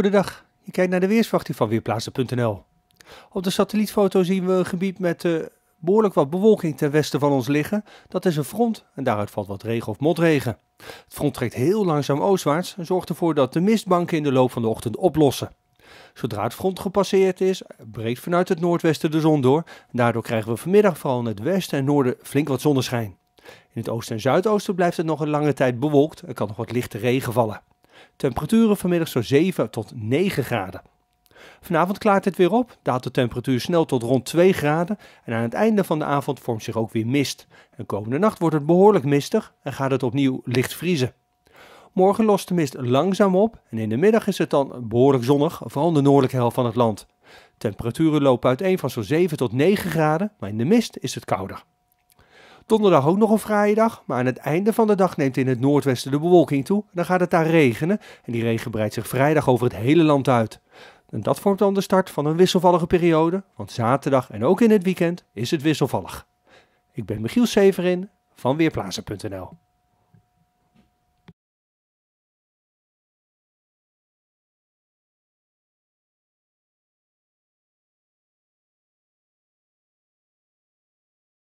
Goedendag, je kijkt naar de weersverwachting van Weerplaatsen.nl. Op de satellietfoto zien we een gebied met eh, behoorlijk wat bewolking ten westen van ons liggen. Dat is een front en daaruit valt wat regen of motregen. Het front trekt heel langzaam oostwaarts en zorgt ervoor dat de mistbanken in de loop van de ochtend oplossen. Zodra het front gepasseerd is, breekt vanuit het noordwesten de zon door. Daardoor krijgen we vanmiddag vooral in het westen en noorden flink wat zonneschijn. In het oosten en zuidoosten blijft het nog een lange tijd bewolkt en kan nog wat lichte regen vallen. Temperaturen vanmiddag zo 7 tot 9 graden. Vanavond klaart het weer op, daalt de temperatuur snel tot rond 2 graden en aan het einde van de avond vormt zich ook weer mist. En komende nacht wordt het behoorlijk mistig en gaat het opnieuw licht vriezen. Morgen lost de mist langzaam op en in de middag is het dan behoorlijk zonnig, vooral de noordelijke helft van het land. Temperaturen lopen uiteen van zo'n 7 tot 9 graden, maar in de mist is het kouder. Donderdag ook nog een fraaie dag, maar aan het einde van de dag neemt in het noordwesten de bewolking toe. Dan gaat het daar regenen en die regen breidt zich vrijdag over het hele land uit. En dat vormt dan de start van een wisselvallige periode, want zaterdag en ook in het weekend is het wisselvallig. Ik ben Michiel Severin van Weerplaatsen.nl.